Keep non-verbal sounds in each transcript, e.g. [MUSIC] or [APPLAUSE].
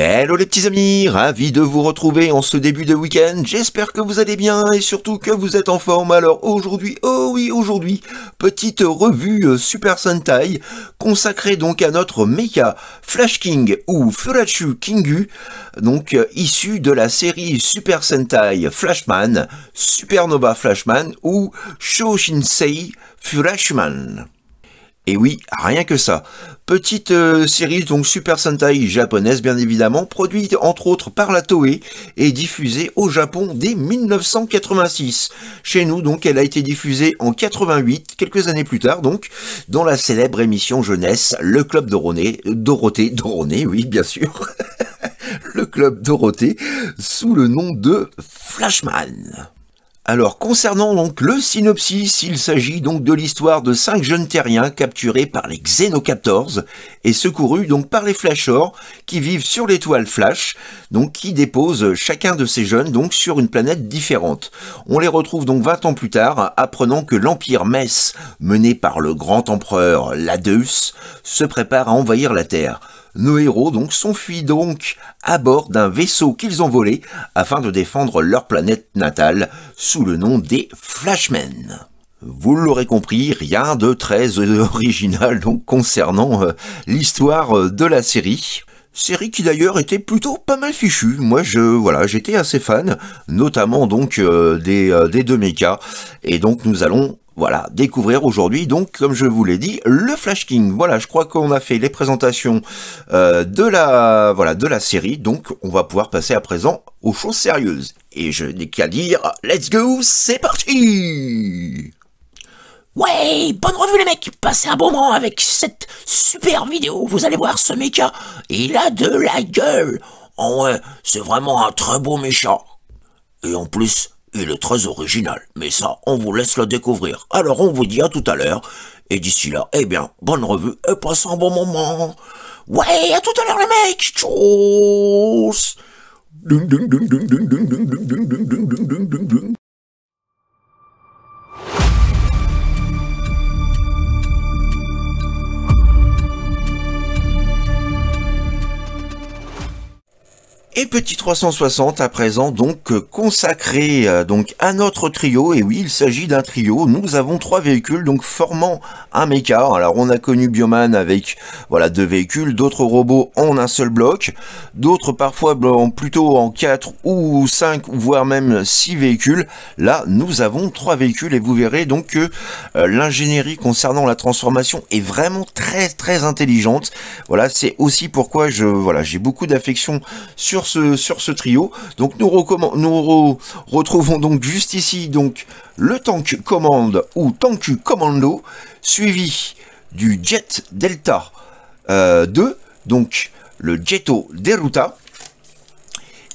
Hello les petits amis, ravi de vous retrouver en ce début de week-end, j'espère que vous allez bien et surtout que vous êtes en forme. Alors aujourd'hui, oh oui aujourd'hui, petite revue euh, Super Sentai consacrée donc à notre mecha Flash King ou Furachu Kingu, donc euh, issu de la série Super Sentai Flashman, Supernova Flashman ou Shoshinsei Flashman. Et oui, rien que ça. Petite euh, série donc Super Sentai japonaise bien évidemment, produite entre autres par la Toei et diffusée au Japon dès 1986. Chez nous donc elle a été diffusée en 88, quelques années plus tard donc, dans la célèbre émission jeunesse Le Club Dorothée, Dorothée, Dorothée oui bien sûr, [LAUGHS] Le Club Dorothée, sous le nom de Flashman. Alors concernant donc le synopsis, il s'agit donc de l'histoire de cinq jeunes terriens capturés par les Xenocaptors et secourus donc par les Flashors qui vivent sur l'étoile Flash, donc qui déposent chacun de ces jeunes donc sur une planète différente. On les retrouve donc 20 ans plus tard, apprenant que l'Empire Metz, mené par le grand empereur Ladeus, se prépare à envahir la Terre. Nos héros donc s'enfuient donc à bord d'un vaisseau qu'ils ont volé afin de défendre leur planète natale sous le nom des Flashmen. Vous l'aurez compris, rien de très original donc concernant euh, l'histoire euh, de la série. Série qui d'ailleurs était plutôt pas mal fichue. Moi, je voilà, j'étais assez fan, notamment donc euh, des, des deux mechas. Et donc nous allons voilà, découvrir aujourd'hui, donc, comme je vous l'ai dit, le Flash King. Voilà, je crois qu'on a fait les présentations euh, de, la, voilà, de la série, donc on va pouvoir passer à présent aux choses sérieuses. Et je n'ai qu'à dire, let's go, c'est parti Ouais, bonne revue les mecs, passez un bon moment avec cette super vidéo, vous allez voir ce mecha, il a de la gueule Oh ouais, c'est vraiment un très beau méchant. Et en plus, il est très original, mais ça, on vous laisse le découvrir. Alors on vous dit à tout à l'heure, et d'ici là, eh bien, bonne revue et passez un bon moment. Ouais, à tout à l'heure les mecs, tchuss Et petit 360 à présent donc euh, consacré euh, donc à notre trio et oui il s'agit d'un trio nous avons trois véhicules donc formant un méca alors on a connu Bioman avec voilà deux véhicules d'autres robots en un seul bloc d'autres parfois ben, plutôt en quatre ou cinq voire même six véhicules là nous avons trois véhicules et vous verrez donc que euh, l'ingénierie concernant la transformation est vraiment très très intelligente voilà c'est aussi pourquoi je voilà j'ai beaucoup d'affection sur sur ce trio. Donc nous, nous retrouvons donc juste ici donc le Tank commande ou tanku Commando, suivi du Jet Delta 2, euh, donc le Jetto Deruta.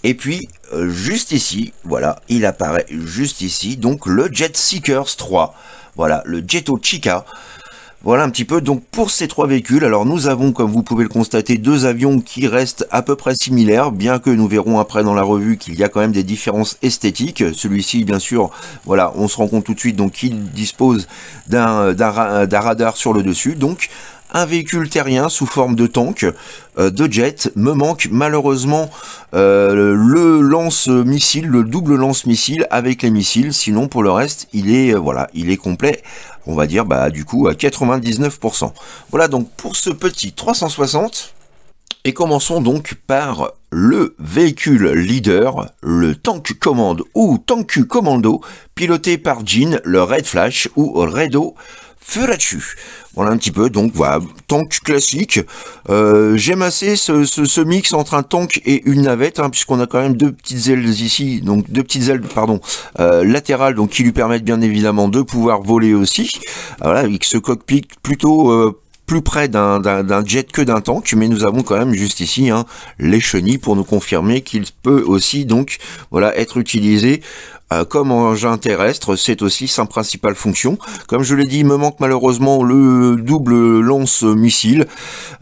Et puis, euh, juste ici, voilà, il apparaît juste ici, donc le Jet Seekers 3. Voilà, le Jetto Chica. Voilà un petit peu donc pour ces trois véhicules. Alors nous avons, comme vous pouvez le constater, deux avions qui restent à peu près similaires, bien que nous verrons après dans la revue qu'il y a quand même des différences esthétiques. Celui-ci, bien sûr, voilà, on se rend compte tout de suite donc qu'il dispose d'un radar sur le dessus, donc un véhicule terrien sous forme de tank, euh, de jet. Me manque malheureusement euh, le lance-missile, le double lance-missile avec les missiles. Sinon, pour le reste, il est, euh, voilà, il est complet on va dire bah du coup à 99%. Voilà donc pour ce petit 360. Et commençons donc par le véhicule leader, le Tank commande ou Tanku Commando, piloté par Jean, le Red Flash ou Redo, feu là-dessus. Voilà un petit peu, donc voilà, tank classique. Euh, j'aime assez ce, mix entre un tank et une navette, hein, puisqu'on a quand même deux petites ailes ici, donc deux petites ailes, pardon, euh, latérales, donc qui lui permettent bien évidemment de pouvoir voler aussi. Euh, voilà, avec ce cockpit plutôt... plus près d'un jet que d'un tank, mais nous avons quand même juste ici hein, les chenilles pour nous confirmer qu'il peut aussi donc voilà être utilisé euh, comme engin terrestre, c'est aussi sa principale fonction. Comme je l'ai dit, il me manque malheureusement le double lance-missile.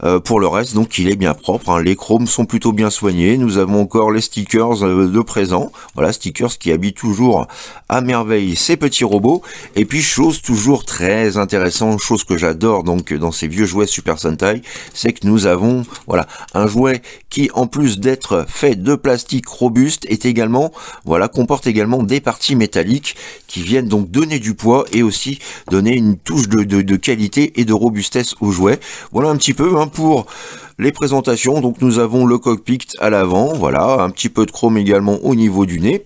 Euh, pour le reste, donc, il est bien propre. Hein. Les chromes sont plutôt bien soignés. Nous avons encore les stickers euh, de présent. Voilà, stickers qui habitent toujours à merveille ces petits robots. Et puis, chose toujours très intéressante, chose que j'adore donc dans ces vieux jouets Super Sentai, c'est que nous avons voilà un jouet qui, en plus d'être fait de plastique robuste, est également voilà comporte également des parties métalliques qui viennent donc donner du poids et aussi donner une touche de, qualité et de robustesse au jouet. Voilà un petit peu hein, pour les présentations. Donc nous avons le cockpit à l'avant, voilà, un petit peu de chrome également au niveau du nez.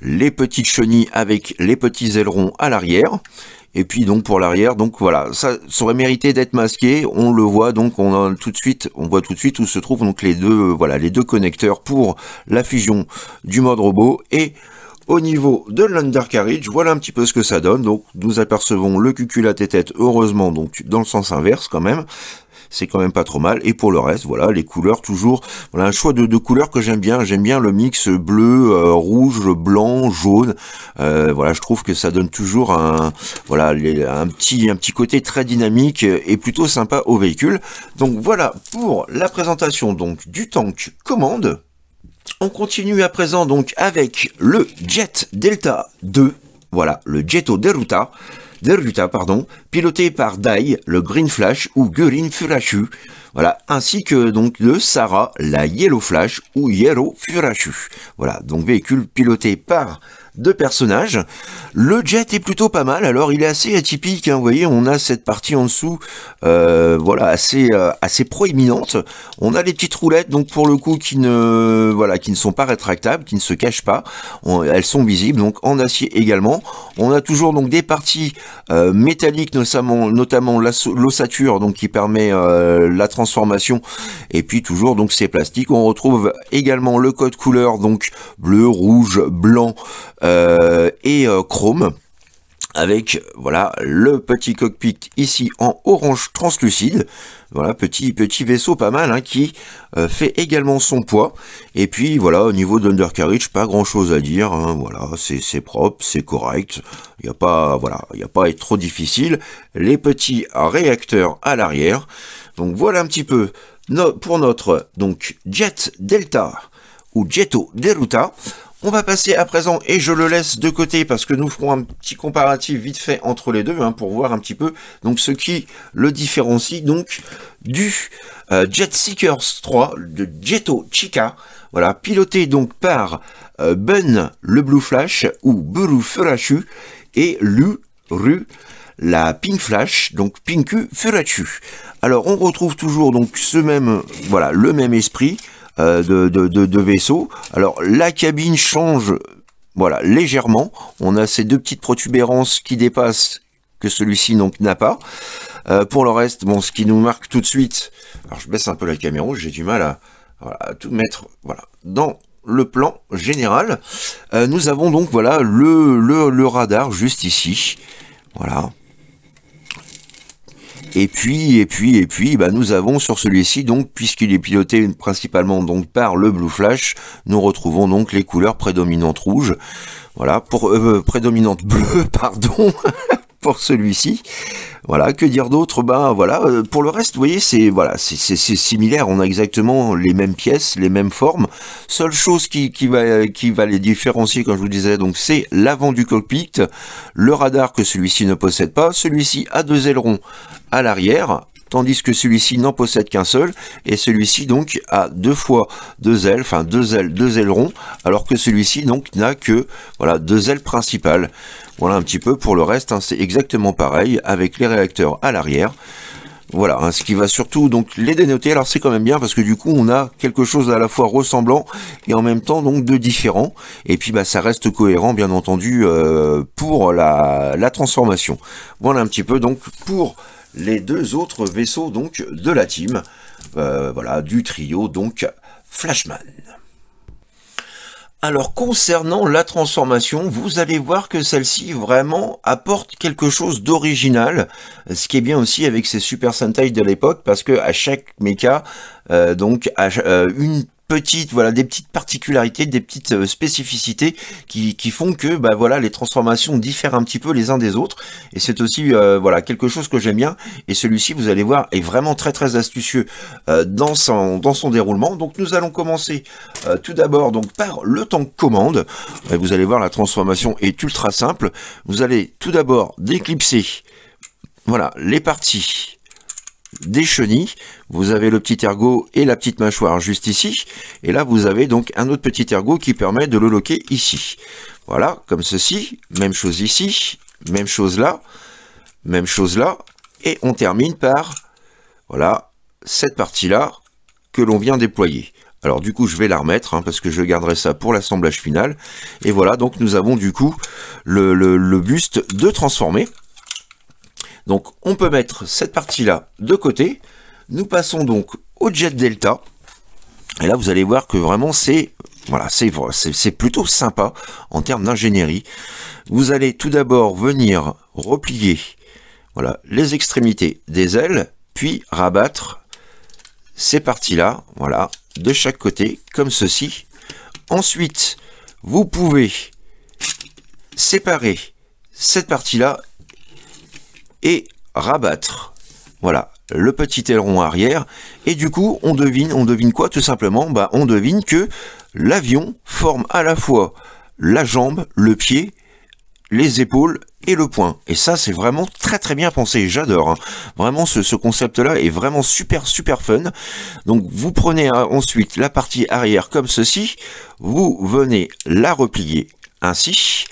Les petites chenilles avec les petits ailerons à l'arrière. Et puis donc pour l'arrière, donc voilà, ça, ça aurait mérité d'être masqué. On le voit donc, on a tout de suite, on voit tout de suite où se trouvent donc les deux, euh, voilà, les deux connecteurs pour la fusion du mode robot et au niveau de l'undercarriage, voilà un petit peu ce que ça donne. Donc nous apercevons le cuculaté à tête heureusement donc dans le sens inverse quand même c'est quand même pas trop mal. Et pour le reste, voilà, les couleurs toujours, voilà un choix de, couleurs que j'aime bien. J'aime bien le mix bleu, euh, rouge, blanc, jaune. Euh, voilà, je trouve que ça donne toujours un, voilà, un petit, un petit côté très dynamique et plutôt sympa au véhicule. Donc voilà pour la présentation donc du tank commande. On continue à présent donc avec le Jet Delta 2. Voilà, le Jetto Deruta. Deruta, pardon, piloté par Dai, le Green Flash ou Gurin Furashu, voilà, ainsi que donc le Sarah, la Yellow Flash ou Yellow Furashu. Voilà, donc véhicule piloté par de personnages. Le jet est plutôt pas mal, alors il est assez atypique, hein, vous voyez, on a cette partie en dessous, euh, voilà, assez, euh, assez proéminente. On a les petites roulettes, donc pour le coup, qui ne, voilà, qui ne sont pas rétractables, qui ne se cachent pas, elles sont visibles, donc en acier également. On a toujours donc des parties euh, métalliques, notamment, notamment l'ossature, donc qui permet la transformation, et puis toujours donc ces plastiques. On retrouve également le code couleur, donc bleu, rouge, blanc, euh, et euh, chrome avec voilà le petit cockpit ici en orange translucide voilà petit petit vaisseau pas mal hein, qui euh, fait également son poids et puis voilà au niveau d'undercarriage pas grand chose à dire hein, voilà c'est propre c'est correct il n'y a pas voilà il n'y a pas à être trop difficile les petits réacteurs à l'arrière donc voilà un petit peu pour notre donc jet delta ou jetto deruta on va passer à présent, et je le laisse de côté parce que nous ferons un petit comparatif vite fait entre les deux, hein, pour voir un petit peu donc ce qui le différencie donc du euh, Jet Seekers 3 de Jetto Chica, voilà, piloté donc par euh, Ben Bun le Blue Flash ou Buru Furachu et Lu Ru la Pink Flash, donc Pinku Furachu. Alors on retrouve toujours donc ce même, voilà, le même esprit, euh, de, vaisseau. Alors la cabine change voilà, légèrement. On a ces deux petites protubérances qui dépassent que celui-ci donc n'a pas. Euh, pour le reste, bon, ce qui nous marque tout de suite, alors je baisse un peu la caméra, j'ai du mal à, tout mettre voilà, dans le plan général. Euh, nous avons donc voilà le, le, le radar juste ici. Voilà, et puis, et puis, et puis, bah, nous avons sur celui-ci, donc, puisqu'il est piloté principalement donc par le Blue Flash, nous retrouvons donc les couleurs prédominantes rouges. Voilà, pour euh, prédominante bleue, [LAUGHS] pardon pour celui-ci. Voilà, que dire d'autre Ben voilà, euh, pour le reste, vous voyez, c'est voilà, c'est similaire. On a exactement les mêmes pièces, les mêmes formes. Seule chose qui, qui va qui va les différencier, comme je vous disais, donc c'est l'avant du cockpit, le radar que celui-ci ne possède pas. Celui-ci a deux ailerons à l'arrière tandis que celui-ci n'en possède qu'un seul, et celui-ci donc a deux fois deux ailes, enfin deux ailes, deux ailerons, alors que celui-ci donc n'a que voilà deux ailes principales. Voilà un petit peu pour le reste, hein. c'est exactement pareil avec les réacteurs à l'arrière. Voilà, hein, ce qui va surtout donc les dénoter. Alors c'est quand même bien parce que du coup on a quelque chose à la fois ressemblant et en même temps donc de différent. Et puis bah ça reste cohérent bien entendu euh, pour la transformation. Voilà un petit peu donc pour les deux autres vaisseaux donc de la team, euh, voilà, du trio donc Flashman. Alors concernant la transformation, vous allez voir que celle-ci vraiment apporte quelque chose d'original, ce qui est bien aussi avec ces Super Sentai de l'époque, parce que à chaque mecha, euh, donc à, euh, une petites voilà des petites particularités des petites euh, spécificités qui, qui, font que bah voilà les transformations diffèrent un petit peu les uns des autres et c'est aussi euh, voilà quelque chose que j'aime bien et celui-ci vous allez voir est vraiment très très astucieux euh, dans son dans son déroulement donc nous allons commencer tout d'abord donc par le temps de commande et vous allez voir la transformation est ultra simple vous allez tout d'abord déclipser voilà les parties des chenilles. Vous avez le petit ergot et la petite mâchoire juste ici. Et là, vous avez donc un autre petit ergot qui permet de le loquer ici. Voilà, comme ceci. Même chose ici, même chose là, même chose là. Et on termine par, voilà, cette partie-là que l'on vient déployer. Alors du coup, je vais la remettre hein, parce que je garderai ça pour l'assemblage final. Et voilà, donc nous avons du coup le, le buste de transformer. Donc on peut mettre cette partie-là de côté. Nous passons donc au Jet Delta. Et là, vous allez voir que vraiment, c'est voilà, c'est plutôt sympa en termes d'ingénierie. Vous allez tout d'abord venir replier voilà, les extrémités des ailes, puis rabattre ces parties-là, voilà, de chaque côté, comme ceci. Ensuite, vous pouvez séparer cette partie-là rabattre. Voilà, le petit aileron arrière. Et du coup, on devine, on devine quoi Tout simplement, bah, on devine que l'avion forme à la fois la jambe, le pied, les épaules et le poing Et ça, c'est vraiment très très bien pensé. J'adore. Hein. Vraiment, ce, concept-là est vraiment super super fun. Donc, vous prenez hein, ensuite la partie arrière comme ceci. Vous venez la replier ainsi.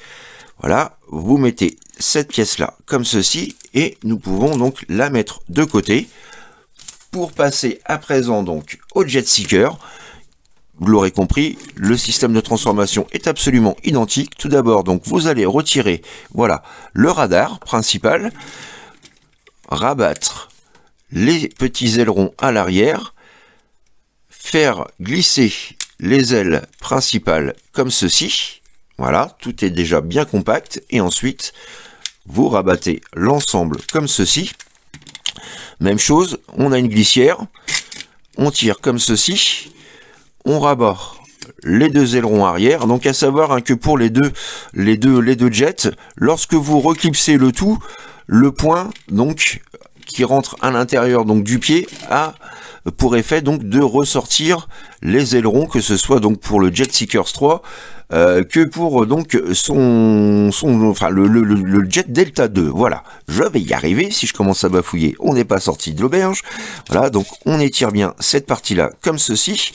Voilà, vous mettez cette pièce-là comme ceci et nous pouvons donc la mettre de côté pour passer à présent donc au Jet Seeker. Vous l'aurez compris, le système de transformation est absolument identique. Tout d'abord, donc vous allez retirer voilà, le radar principal, rabattre les petits ailerons à l'arrière, faire glisser les ailes principales comme ceci, voilà, tout est déjà bien compact. Et ensuite, vous rabattez l'ensemble comme ceci. Même chose, on a une glissière, on tire comme ceci, on rabat les deux ailerons arrière. Donc à savoir hein, que pour les deux, les deux, les deux jets, lorsque vous reclipsez le tout, le point donc qui rentre à l'intérieur donc du pied a pour effet donc de ressortir les ailerons, que ce soit donc pour le Jet Seekers 3, euh, que pour euh, donc son, son enfin le, le, jet Delta 2. Voilà, je vais y arriver si je commence à bafouiller. On n'est pas sorti de l'auberge. Voilà, donc on étire bien cette partie-là comme ceci.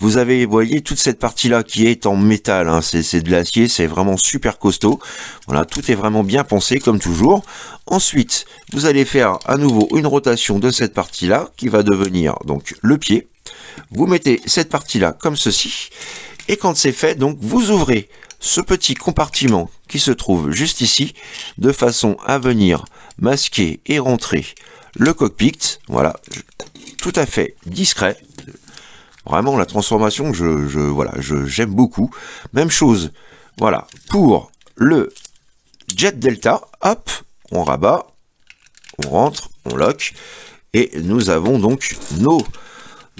Vous avez, voyez, toute cette partie-là qui est en métal. Hein. c'est de l'acier, c'est vraiment super costaud. Voilà, tout est vraiment bien pensé comme toujours. Ensuite, vous allez faire à nouveau une rotation de cette partie-là qui va devenir donc le pied. Vous mettez cette partie-là comme ceci. Et quand c'est fait, donc, vous ouvrez ce petit compartiment qui se trouve juste ici, de façon à venir masquer et rentrer le cockpit. Voilà, tout à fait discret. Vraiment, la transformation, je, je voilà, j'aime beaucoup. Même chose, voilà, pour le Jet Delta, hop, on rabat, on rentre, on lock, et nous avons donc nos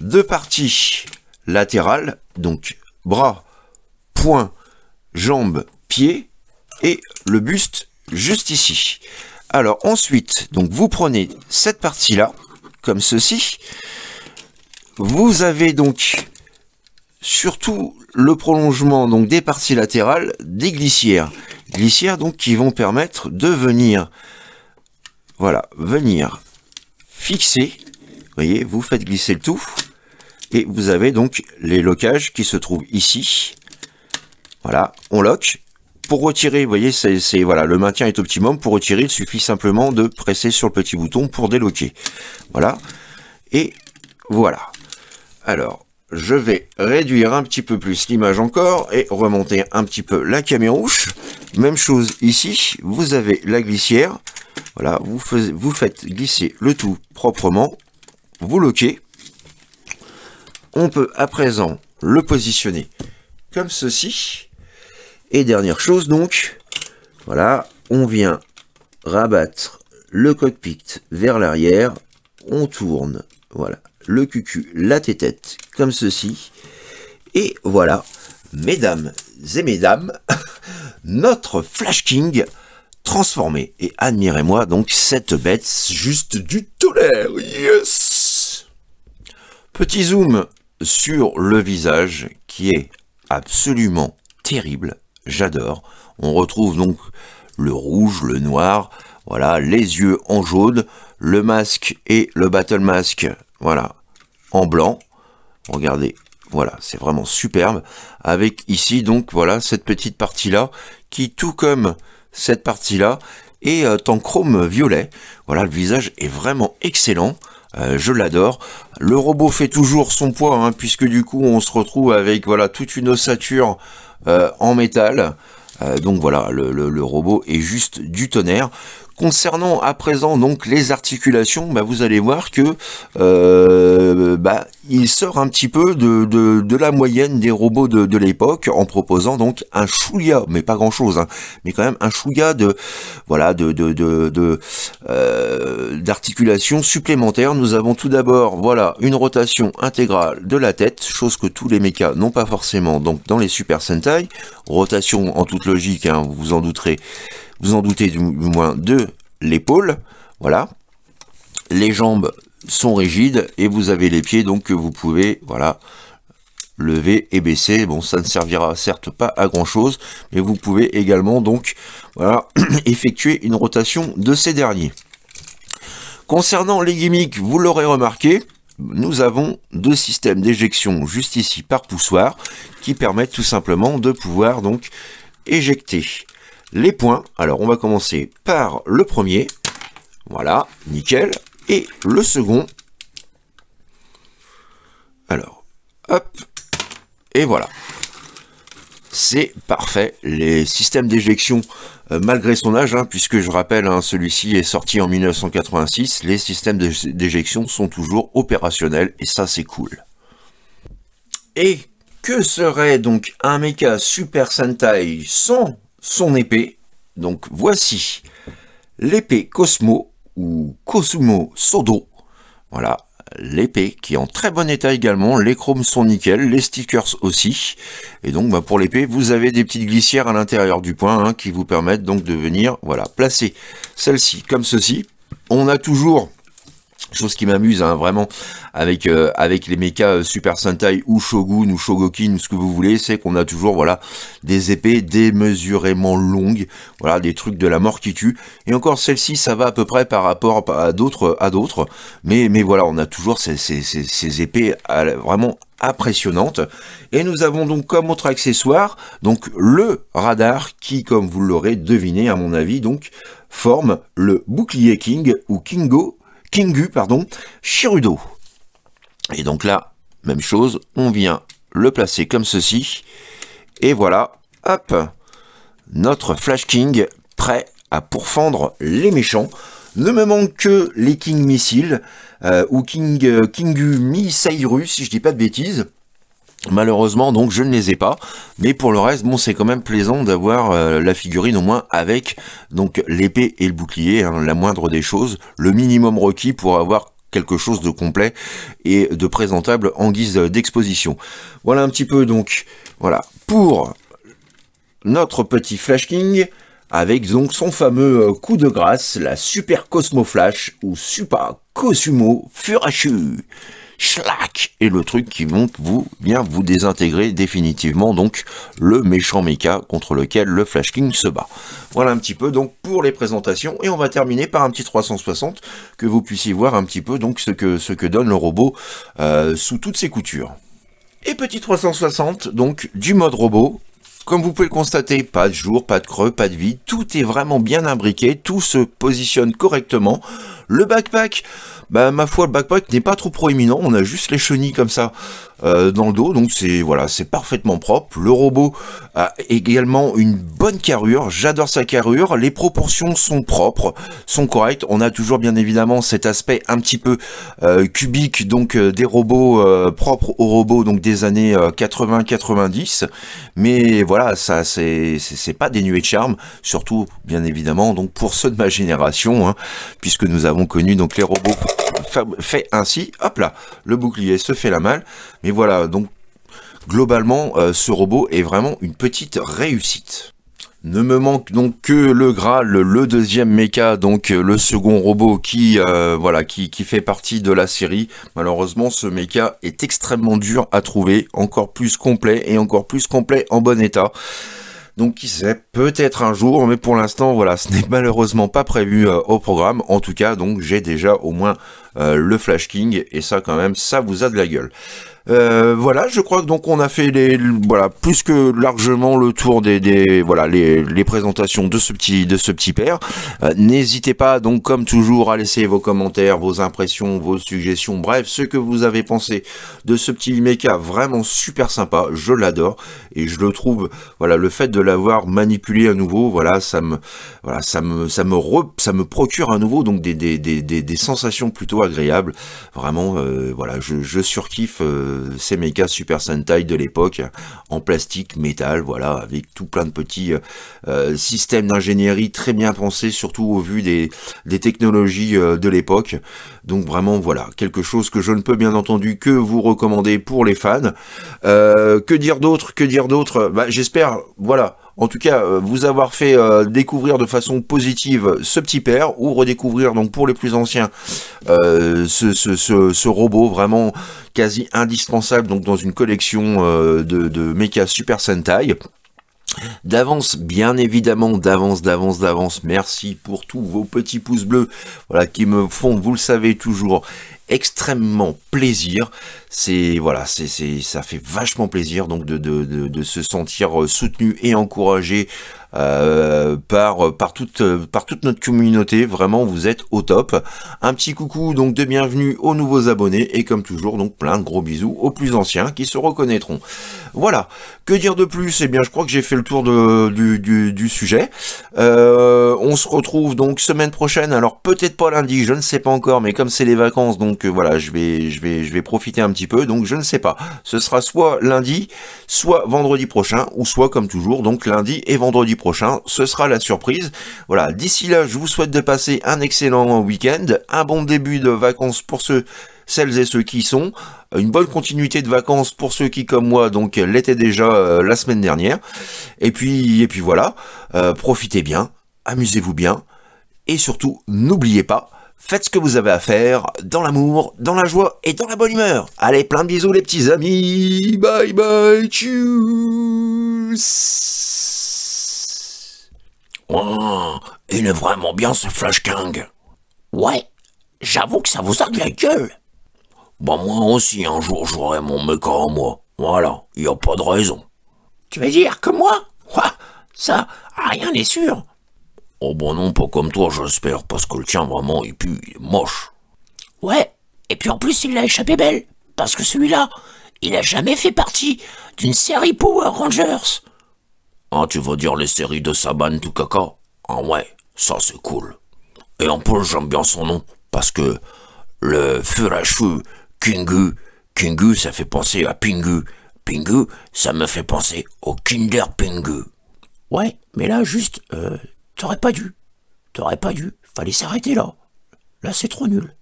deux parties latérales, donc bras, poings, jambes, pieds et le buste juste ici. Alors ensuite, donc vous prenez cette partie-là, comme ceci. Vous avez donc surtout le prolongement donc des parties latérales des glissières. Glissières donc qui vont permettre de venir, voilà, venir fixer. Vous voyez, vous faites glisser le tout. Et vous avez donc les locages qui se trouvent ici. Voilà, on lock. Pour retirer, vous voyez, voilà, le maintien est optimum. Pour retirer, il suffit simplement de presser sur le petit bouton pour déloquer. Voilà. Et voilà. Alors, je vais réduire un petit peu plus l'image encore et remonter un petit peu la caméra rouge. Même chose ici, vous avez la glissière. Voilà, vous, vous faites glisser le tout proprement. Vous loquez on peut à présent le positionner comme ceci. Et dernière chose donc, voilà, on vient rabattre le cockpit vers l'arrière, on tourne, voilà, le cucu, la tête comme ceci. Et voilà, mesdames et mesdames, [LAUGHS] notre Flash King transformé. Et admirez-moi donc cette bête juste du l'air. yes Petit zoom sur le visage qui est absolument terrible, j'adore. On retrouve donc le rouge, le noir, voilà, les yeux en jaune, le masque et le battle mask, voilà, en blanc. Regardez, voilà, c'est vraiment superbe. Avec ici, donc, voilà, cette petite partie-là, qui, tout comme cette partie-là, est euh, en chrome violet. Voilà, le visage est vraiment excellent. Euh, je l'adore. Le robot fait toujours son poids, hein, puisque du coup on se retrouve avec voilà toute une ossature euh, en métal. Euh, donc voilà, le, le, robot est juste du tonnerre. Concernant à présent donc les articulations, bah, vous allez voir que euh, bah, il sort un petit peu de, la moyenne des robots de, l'époque en proposant donc un chouïa, mais pas grand chose, hein, mais quand même un chouïa de voilà de euh, d'articulations supplémentaires. Nous avons tout d'abord voilà une rotation intégrale de la tête, chose que tous les mechas n'ont pas forcément donc dans les Super Sentai. Rotation en toute logique, hein, vous vous en douterez vous en doutez du moins de l'épaule, voilà. Les jambes sont rigides et vous avez les pieds donc que vous pouvez, voilà, lever et baisser. Bon, ça ne servira certes pas à grand chose, mais vous pouvez également donc, voilà, [CLEARS THROAT] effectuer une rotation de ces derniers. Concernant les gimmicks, vous l'aurez remarqué, nous avons deux systèmes d'éjection juste ici par poussoir qui permettent tout simplement de pouvoir donc éjecter les points. Alors on va commencer par le premier. Voilà, nickel. Et le second. Alors, hop. Et voilà. C'est parfait. Les systèmes d'éjection, euh, malgré son âge, hein, puisque je rappelle, hein, celui-ci est sorti en 1986, les systèmes d'éjection sont toujours opérationnels et ça c'est cool. Et que serait donc un mecha Super Sentai sans son épée. Donc voici l'épée Cosmo ou Cosmo Sodo. Voilà, l'épée qui est en très bon état également, les chromes sont nickel, les stickers aussi. Et donc bah, pour l'épée, vous avez des petites glissières à l'intérieur du point hein, qui vous permettent donc de venir voilà, placer celle-ci comme ceci. On a toujours Chose qui m'amuse hein, vraiment avec euh, avec les mechas euh, Super Sentai ou Shogun ou Shogokin ou ce que vous voulez, c'est qu'on a toujours voilà des épées démesurément longues, voilà des trucs de la mort qui tue. Et encore celle-ci, ça va à peu près par rapport à d'autres à d'autres, mais mais voilà, on a toujours ces ces, épées vraiment impressionnantes, Et nous avons donc comme autre accessoire, donc le radar qui, comme vous l'aurez deviné à mon avis, donc forme le bouclier King ou Kingo Kingu, pardon, Shirudo. Et donc là, même chose, on vient le placer comme ceci. Et voilà, hop, notre Flash King prêt à pourfendre les méchants. Ne me manque que les King Missiles euh, ou King euh, Kingu Misairu si je dis pas de bêtises. Malheureusement, donc, je ne les ai pas. Mais pour le reste, bon, c'est quand même plaisant d'avoir euh, la figurine au moins avec donc l'épée et le bouclier, hein, la moindre des choses, le minimum requis pour avoir quelque chose de complet et de présentable en guise d'exposition. Voilà un petit peu donc, voilà, pour notre petit Flash King, avec donc son fameux euh, coup de grâce, la Super Cosmo Flash ou Super Cosumo Furachu. Et le truc qui monte vous vient vous désintégrer définitivement donc le méchant méca contre lequel le Flash King se bat. Voilà un petit peu donc pour les présentations et on va terminer par un petit 360 que vous puissiez voir un petit peu donc ce que, ce que donne le robot euh, sous toutes ses coutures. Et petit 360 donc du mode robot comme vous pouvez le constater, pas de jour, pas de creux, pas de vide, tout est vraiment bien imbriqué, tout se positionne correctement. Le backpack, bah, ma foi, le backpack n'est pas trop proéminent. On a juste les chenilles comme ça euh, dans le dos, donc c'est voilà, c'est parfaitement propre. Le robot a également une bonne carrure. J'adore sa carrure. Les proportions sont propres, sont correctes. On a toujours bien évidemment cet aspect un petit peu euh, cubique, donc euh, des robots propres aux robots, donc des années 80-90. Mais voilà, ça c'est c'est pas dénué de charme, surtout bien évidemment donc pour ceux de ma génération, hein, puisque nous avons connu donc les robots fait ainsi, hop là, le bouclier se fait la malle. Mais voilà, donc globalement, euh, ce robot est vraiment une petite réussite. Ne me manque donc que le Graal, le deuxième mecha, donc euh, le second robot qui euh, voilà qui, qui, fait partie de la série. Malheureusement, ce mecha est extrêmement dur à trouver, encore plus complet et encore plus complet en bon état. Donc qui sait, peut-être un jour, mais pour l'instant, voilà, ce n'est [LAUGHS] malheureusement pas prévu euh, au programme. En tout cas, donc j'ai déjà au moins euh, le Flash King, et ça quand même, ça vous a de la gueule. Euh, voilà, je crois que donc on a fait les voilà plus que largement le tour des, des voilà les, présentations de ce petit de ce petit père. Euh, n'hésitez pas donc comme toujours à laisser vos commentaires, vos impressions, vos suggestions, bref ce que vous avez pensé de ce petit mecha vraiment super sympa. Je l'adore et je le trouve voilà le fait de l'avoir manipulé à nouveau voilà ça me voilà ça me ça me ça me procure à nouveau donc des des, des, des sensations plutôt agréables. Vraiment euh, voilà je je surkiffe euh, Super Sentai de l'époque en plastique, métal, voilà, avec tout plein de petits euh, euh, systèmes d'ingénierie très bien pensés, surtout au vu des, technologies euh, de l'époque. Donc vraiment, voilà, quelque chose que je ne peux bien entendu que vous recommander pour les fans. que dire d'autre Que dire d'autre bah, J'espère, voilà, en tout cas euh, vous avoir fait euh, découvrir de façon positive ce petit père ou redécouvrir donc pour les plus anciens euh, ce, ce, ce, robot vraiment quasi indispensable donc dans une collection de, de mecha Super Sentai. D'avance, bien évidemment, d'avance, d'avance, d'avance, merci pour tous vos petits pouces bleus, voilà, qui me font, vous le savez toujours, extrêmement plaisir. C'est voilà, c'est ça fait vachement plaisir donc de, de, de, de se sentir euh, soutenu et encouragé euh, par par toute par toute notre communauté. Vraiment, vous êtes au top. Un petit coucou donc de bienvenue aux nouveaux abonnés et comme toujours donc plein de gros bisous aux plus anciens qui se reconnaîtront. Voilà. Que dire de plus Eh bien, je crois que j'ai fait le tour de, du, du, sujet. Euh, on se retrouve donc semaine prochaine. Alors peut-être pas lundi, je ne sais pas encore, mais comme c'est les vacances, donc euh, voilà, je vais je vais je vais profiter un petit peu. Donc je ne sais pas. Ce sera soit lundi, soit vendredi prochain, ou soit comme toujours donc lundi et vendredi prochain prochain. Ce sera la surprise. Voilà, d'ici là, je vous souhaite de passer un excellent week-end, un bon début de vacances pour ceux celles et ceux qui sont. Une bonne continuité de vacances pour ceux qui, comme moi, donc l'étaient déjà euh, la semaine dernière. Et puis, et puis voilà, euh, profitez bien, amusez-vous bien, et surtout, n'oubliez pas, faites ce que vous avez à faire dans l'amour, dans la joie et dans la bonne humeur. Allez, plein de bisous les petits amis, bye bye, tchuss Oh, il est vraiment bien ce Flash King. Ouais, j'avoue que ça vous a de la gueule. Bah moi aussi, un jour j'aurai mon mec en moi. Voilà, y a pas de raison. Tu veux dire que moi Ça, ah, rien n'est sûr. Oh bon bah non, pas comme toi j'espère, parce que le tien vraiment il pue, il est moche. Ouais, et puis en plus il l'a échappé belle, parce que celui-là, il a jamais fait partie d'une série Power Rangers. Ah, tu veux dire les séries de Saban tout caca Ah ouais, ça c'est cool. Et en plus, j'aime bien son nom, parce que le Furachu Kingu, Kingu, ça fait penser à Pingu. Pingu, ça me fait penser au Kinder Pingu. Ouais, mais là, juste, euh, t'aurais pas dû. T'aurais pas dû. Fallait s'arrêter là. Là, c'est trop nul.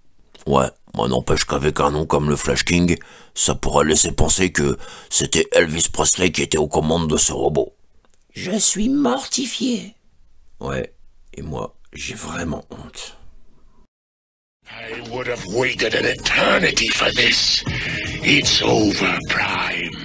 Ouais, moi n'empêche qu'avec un nom comme le Flash King, ça pourrait laisser penser que c'était Elvis Presley qui était aux commandes de ce robot. Je suis mortifié. Ouais, et moi, j'ai vraiment honte. I would have waited an eternity for this. It's over, Prime.